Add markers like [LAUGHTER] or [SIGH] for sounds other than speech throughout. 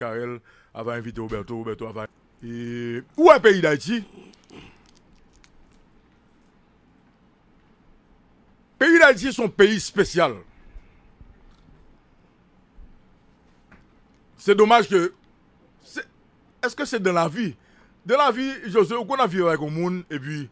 Karel avait invité Roberto, Roberto avait... Et... Où est le pays d'Haïti Pays d'Haïti son pays spécial. C'est dommage que... Est-ce que c'est dans la vie Dans la vie, je sais on a vu avec le monde, et puis,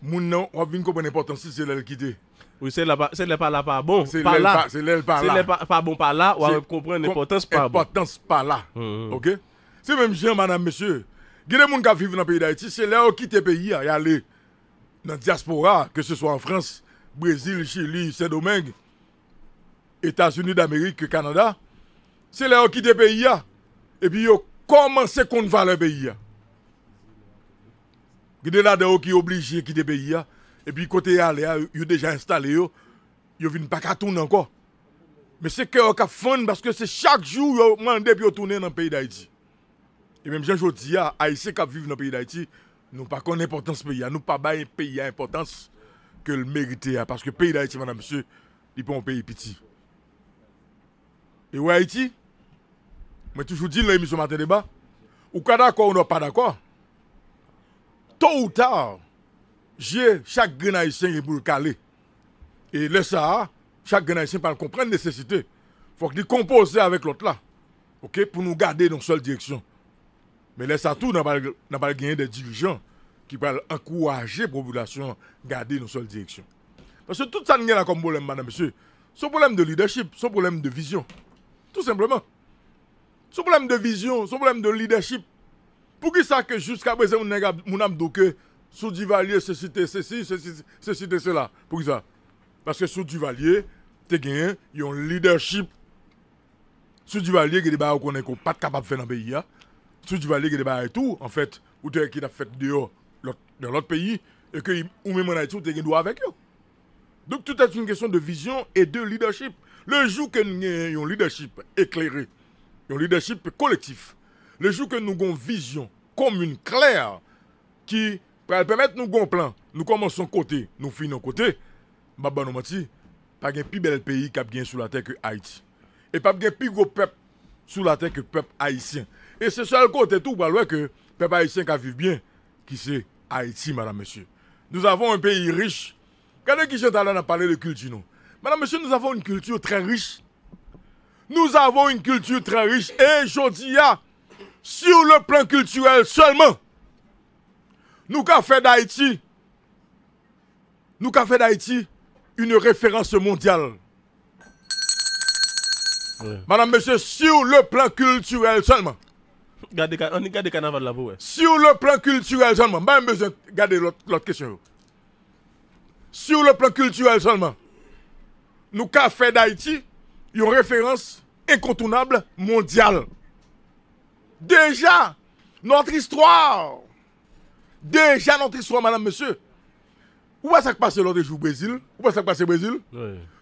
monde, on va comme une importance si c'est qui quitter. Oui, c'est là pas c'est là pas là pas bon, c'est pas là. C'est là pas là. C'est pas bon pas là, on va comprendre l'importance pas Importance pas là. Hum, hum. OK C'est même bien, madame monsieur. Gade moun qui vivent dans le pays d'Haïti, c'est là où quitter pays à y aller dans diaspora que ce soit en France, Brésil, Chili, Saint-Domingue, États-Unis d'Amérique, Canada. C'est là où quitter pays et puis yo commencé qu'on va le pays y a là de qui obligé quitter pays à E pi kote ya le ya, yo deja installe yo, yo vin pa katoun anko. Me se ke yo kap fon, baske se chak jou yo mande pi yo tounen nan peyi da iti. E menm jen yo di ya, ay se kap viv nan peyi da iti, nou pa kon importans peyi ya, nou pa bay peyi ya importans ke l merite ya, baske peyi da iti, manan msye, li pou an peyi piti. E wè iti, me toujou di lè mi sou maten deba, ou kwa da kwa ou nou pa da kwa, toutan, J'ai chaque qui est pour le caler. Et le ça, chaque Haïtien pas comprendre la nécessité. Faut qu'il compose avec l'autre là. OK pour nous garder dans seule direction. Mais laisse à tout n'a pas des dirigeants qui peuvent encourager la population à garder dans une seule direction. Parce que tout ça n'est pas comme problème madame monsieur. ce problème de leadership, un problème de vision. Tout simplement. un problème de vision, un problème de leadership. Pour qui ça que jusqu'à présent, on avons dit que sous Duvalier, ceci, ceci, ceci, ceci, cela. Pour ça. Parce que sous Duvalier, tu y ils ont leadership. Sous Duvalier, il y a qu'on n'est pas capable de faire dans le pays. Sous Duvalier, il y a et tout, en fait, ou tu qui a fait dehors, dans l'autre pays, et que, ou même en Haïti, tu as droit avec eux. Donc tout est une question de vision et de leadership. Le jour que nous avons un leadership éclairé, un leadership collectif, le jour que nous avons une vision commune, claire, qui elle permettre nous gon plan. Nous commençons côté, nous finissons côté. Baba nous menti, pas de plus bel pays qui a sur la terre que Haïti. Et pas de plus gros peuple sur la terre que peuple haïtien. Et c'est seul côté tout que bah, que peuple haïtien qui vivre bien, qui c'est Haïti, madame, monsieur. Nous avons un pays riche. Regardez qui j'ai talent à parler de culture, nous. Madame, monsieur, nous avons une culture très riche. Nous avons une culture très riche. Et aujourd'hui dis, sur le plan culturel seulement, nous avons fait d'Haïti, nous avons d'Haïti une référence mondiale. Madame, monsieur, sur le plan culturel seulement. Gardez, on gardé carnaval là vous. Sur le plan culturel seulement. Bah, monsieur, garder l'autre question. Sur le plan culturel seulement. Nous avons fait d'Haïti une référence incontournable mondiale. Déjà, notre histoire Déjà notre histoire, madame, monsieur. Où est-ce que passe l'autre jour au Brésil Où est ça que passe au Brésil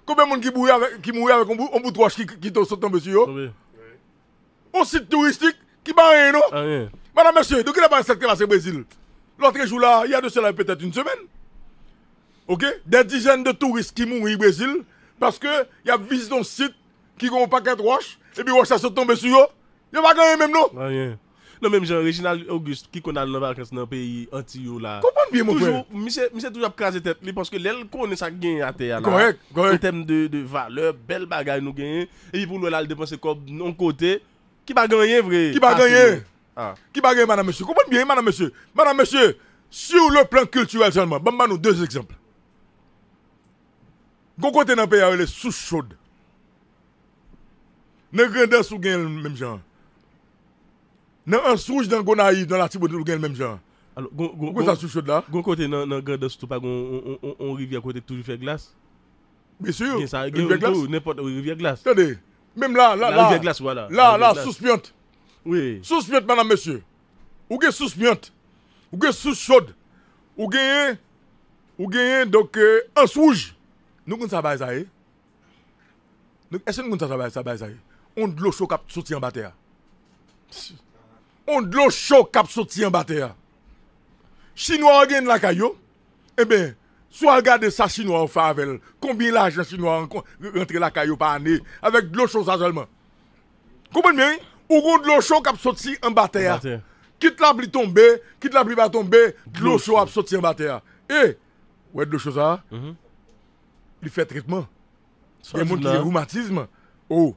Combien de monde qui mourit avec, qui avec un bout, de roche qui, qui tombe sur eux monsieur Un site touristique qui va rien, non ah, Madame, monsieur, donc il a pas cette va au Brésil. L'autre jour là, il y a de cela peut-être une semaine. Ok Des dizaines de touristes qui mourent au Brésil parce qu'il y a visité un site qui a un paquet de roches et puis roche ça se tombe sur eux. Ils a pas gagné même, non ah, non, même Jean, Réginald Auguste, qui connaît le vacances dans le pays anti-yo là. Comprends bien, mon frère. Toujours, suis toujours craser tête, parce que l'elle connaît sa gagne à terre Correct, correct. En termes de, de valeur, belle bagaille nous gagne. Et pour nous, là, le dépenser comme non côté, qui va gagner, vrai Qui va gagner ah. Qui va gagner, madame, monsieur Comprends bien, madame, monsieur. Madame, monsieur, sur le plan culturel seulement, bamba nous deux exemples. Gon côté dans le pays, elle est sous chaude. Ne grandez sous gagne, même genre. Nan ansouj dan gwa na yi, nan la tibou nou gen l menm jan. Gwè sa sou chod la? Gon kote nan gwa de stupak, on rivye kote toujou fè glas. Mè sè yon? Gwè sa rivye glas? Nè pot, wè rivye glas. Tède, mèm la, la, la. La rivye glas wala. La, la, souse piyant. Oui. Souse piyant, manan mèsyè. Ou gen souse piyant. Ou gen souse chod. Ou gen, ou gen, donk, ou euh, gen, ansouj. Nou kon sa bay zaye, nou esè nou kon sa bay zaye, on l on de l'eau chaude qui sorti en bataille. Chinois ont la caillou, eh bien, soit regardez ça chinois fait avec combien l'argent chinois rentre la caillou par année, avec de l'eau chaude seulement. Comprenez bien? Hein? Ou de l'eau chaude qui sorti en bataille. Quitte la pluie tomber, quitte la pluie pas tomber, de l'eau chaude sorti en bataille. Eh, ouais, de l'eau chaude ça, mhm. il fait traitement. Il y a des gens qui ont rhumatisme. Oh,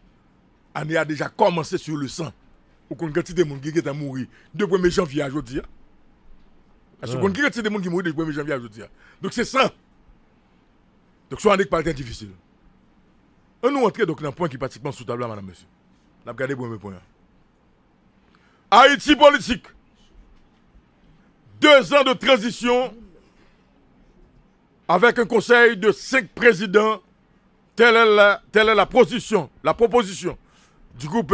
année a déjà commencé sur le sang. Ou qu'on quantité des gens qui est mort le 1er janvier aujourd'hui. Parce qu'on des de monde qui mort le 1er janvier aujourd'hui. Donc c'est ça. Donc soit on est pas difficile. On nous rentre donc dans un point qui est pratiquement sous table madame monsieur. La regardé pour premier point. Haïti politique. Deux ans de transition avec un conseil de cinq présidents. Telle est la, telle est la position, la proposition Du koupe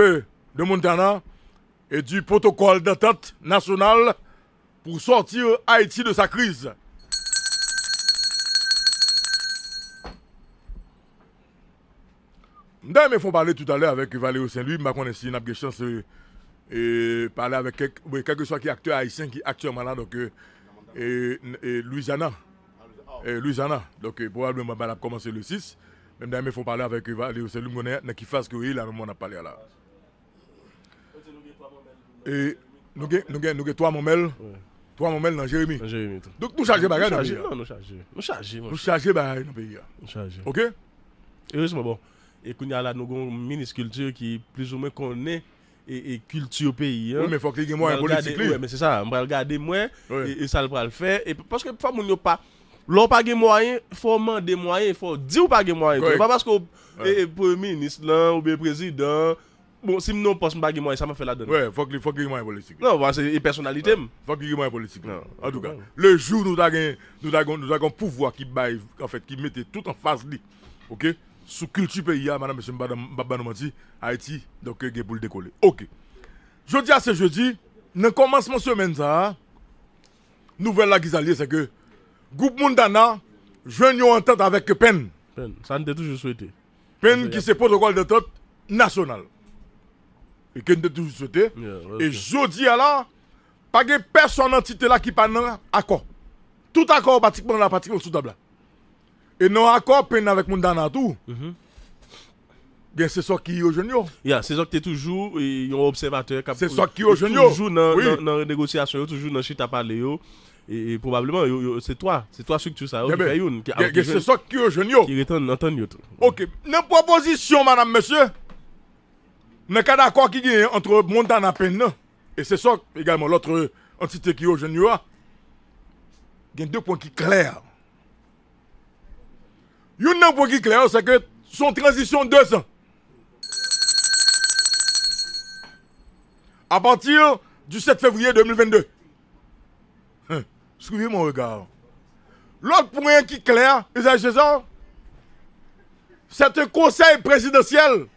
de Montana E du protokol detente nasyonal Pou sorti Aiti de sa krize Mdè mè fò pale tout ale avèk Valeo Saint-Louis Mba konensi nap geshan se E pale avèk kèk Kèk ke chwa ki aktè Aitien ki aktè manan E Louisiana E Louisiana Mba bal ap komanse le 6 Mdè mè fò pale tout ale Mè mdè mè fò pale avèk li yo seloum gwenè, nè ki fase ki yo ilan mwen ap pale ala. E nou gen, nou gen, nou gen, towa mòmèl, towa mòmèl nan Jérémie. Douk nou chaje bagay nan piya. Non, nou chaje. Nou chaje. Nou chaje bagay nan piya. Nou chaje. Ok? E res mè bon. E koun yalat nou gen, minis kultur ki pliz ou men konen, e kultur piya. Mè fòk li gen mwen, e boli cikli. Mè se sa, mwen al gade mwen, e sal pral fè, e pòske pou fè moun yo pa. L'on pas de moyens, il faut demander moyens, il faut dire ou pas de moyens. pas parce que le premier ministre ou le président. Bon, si je ne pas de moyens, ça m'a fait la donne. Oui, il faut que les moyens politiques. Non, c'est une personnalité. Il faut que les moyens politiques. En tout cas, le jour où nous avons un pouvoir qui, en fait, qui tout en face de ok sous culture pays, madame, monsieur, madame, Haïti, donc, il euh, faut le décoller. Ok. Jeudi à ce jeudi, dans le commencement de semaine, ça, nouvelle est c'est que. Goup moun dana, jwen yon entret avèk pen. Pen, sa n te toujou souwete. Pen ki se potokol de trot, nasyonal. E ke n te toujou souwete. E zodi ala, pa gen person an titela ki pan nan, akor. Tout akor batikman mm-hmm. la patikman sou tabla. E nan akor, pen avèk moun dana tou. Gen se so ki yo jwen yo. Ya, se so ki te toujou, yon observateur. Se so ki yo jwen yo. Toujou nan renegosyasyon yo, toujou nan chita pale yo. et, probablement c'est toi, c'est toi structure eh ben, ça, qui sais. une. C'est ça qui est est Qui retourne entendre tout. Ok, nos propositions, madame, monsieur, n'est qu'un accord qui est entre Montana Penna et c'est ça également l'autre entité qui est hein. Il y a deux points qui sont clairs. Il y a un point qui est clair, c'est que son transition deux ans. À partir du 7 février 2022. Suivez mon regard. L'autre point qui est clair, c'est un conseil présidentiel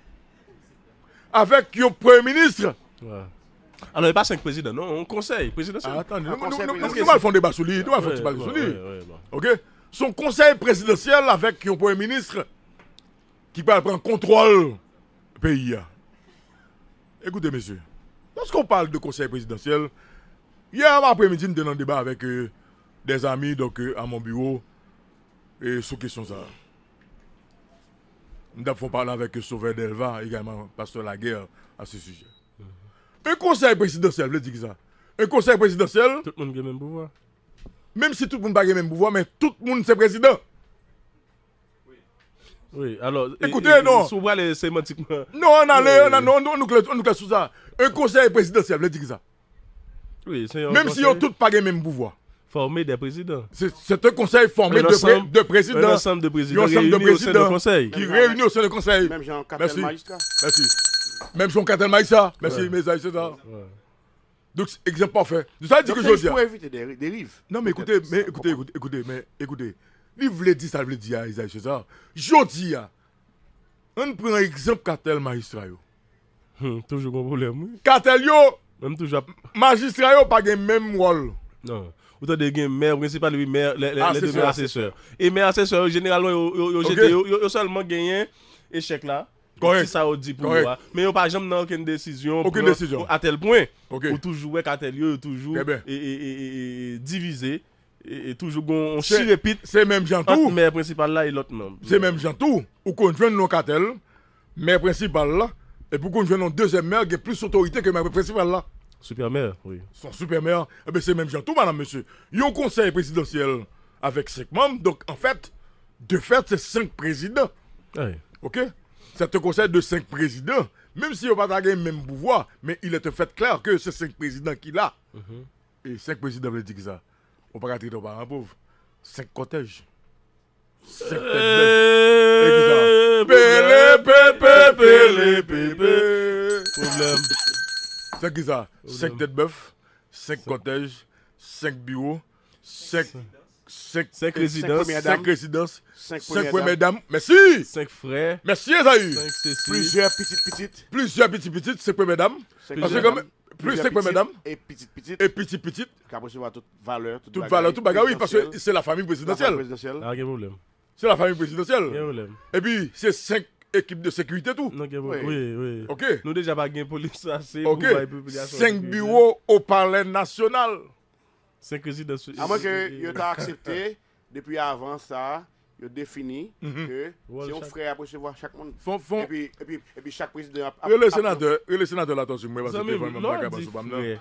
avec un Premier ministre. Ouais. Alors, il n'y a pas cinq présidents, non, un conseil présidentiel. attendez, nous, allons faire un débat sur lui. Nous allons faire un débat sur lui. OK Son conseil présidentiel avec un Premier ministre qui va prendre contrôle du pays. Écoutez, messieurs, lorsqu'on parle de conseil présidentiel, Hier après-midi, nous avons un débat avec euh, des amis donc, euh, à mon bureau et sous question ça. Nous avons parlé avec euh, Sauveur Delva, également Pasteur guerre à ce sujet. Mm-hmm. Un conseil présidentiel, vous dire ça. Un conseil présidentiel. Tout le monde a le même pouvoir. Même si tout le monde n'a pas le même pouvoir, mais tout le monde est président. Oui, Oui. alors. Écoutez, non. Souvent, sémantiquement. Non, on a, oui, on a, non, on nous, on nous, on Un on présidentiel, vous le on oui, même ils n'ont tous pas les même pouvoir. Former des présidents. C'est un conseil formé de, pré, de, présidents. Un ensemble de présidents, réunis, de présidents au de conseil. qui réunit au sein du conseil. Même Jean Catel Magistrat. Merci. Même Jean Cartel Magistrat. Merci, mes amis, c'est ça. Donc, exemple parfait. C'est ça dit que je dis. pour éviter des dérives. Non, mais écoutez, mais écoutez, écoutez, écoutez, mais écoutez. Il voulait dire ça, il voulait dire, hein, Isaïe, César. Je dis, on prend exemple Cartel Magistrat. Hum, toujours un problème. Cartel yo. Même toujours. Magistrat, yo pas de même rôle. Non. Vous de des maire principal, les, ah, deux maires assesseurs. Et maires assesseurs, généralement, ils ont seulement gagné échec là. Correct. Si ça au dit pour moi. Mais ils pas jamais aucune décision. Aucune décision. À tel point, okay. ou toujours, qu'à tel lieu, toujours, eh ben. et, et, et, divisé. Et, toujours, on se répète. C'est même Jantou. tout maire principal là et l'autre membre. C'est même Jean-Tout. Ou qu'on joue non qu'à tel, maire principal là. Et pourquoi nous venons en deuxième maire, qui a plus d'autorité que ma maire là. Super maire, oui. Son super maire, eh ben c'est même gentil, tout, madame, monsieur. Il y a un conseil présidentiel avec cinq membres, donc en fait, de fait, c'est cinq présidents. Oui. Ok C'est un conseil de cinq présidents, même si on n'a pas le même pouvoir, mais il est fait clair que c'est cinq présidents qu'il a. Mm-hmm. Et cinq présidents vous dire ça. On ne peut pas traiter de parents hein, pauvre. Cinq cortèges. Cinq têtes euh, les Problème. C'est 5 têtes bœuf, 5 cottages, 5 bureaux, 5 résidences, 5 résidences, 5 premières dames. Merci. 5 frères. Merci, Plusieurs petites petites. Plusieurs petites petites, 5 premières dames. Plus petites. Et petites petites. Et petites petites. oui, parce que c'est la famille présidentielle. C'est la famille présidentielle. Et puis, c'est 5 Ekip de sekwite tou? Ouye, ouye. Ok. Nou deja bagyen polis ase. Ok. 5 biwo ou parlen nasyonal. 5 kresi dansou. A mwen ke yo ta aksepte, [LAUGHS] depi avan sa, yo defini, ke si ou fre apres se vwa chak moun. Fon, fon. E pi chak pris de apres. Relasyonate, relasyonate l'atansi mwen, mwen se te vwa mwen, mwen se te vwa mwen. Mwen se te vwa mwen.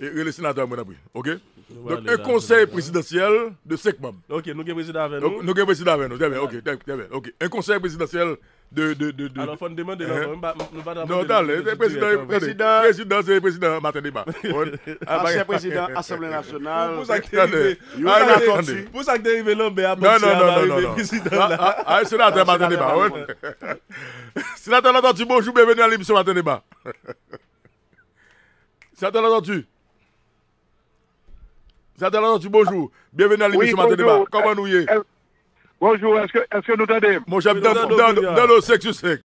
et, le sénateur mon après. OK Donc un conseil présidentiel de 5 membres. OK, nous avons président avec nous. Nous avons président avec nous. Très bien. OK, très bien. OK. Un conseil présidentiel de de de de Alors faut demander hein? non, nous pas Non, le président président président c'est président matin débat. [LAUGHS] Ah, bah, Ancien [LAUGHS] président Assemblée nationale. Vous ah, arrivé... Vous attendez Lambert Non non non non. Ah, ah, sénateur matin débat. Sénateur entendu bonjour bienvenue à l'émission matin débat. [LAUGHS] Sénateur entendu. Zadalor, bonjour. Bienvenue à l'émission oui, Matin Comment nous y est Bonjour, est-ce que, est que nous t'entendez Mon chef, dans, dans, dans, dans le sec, tu sais.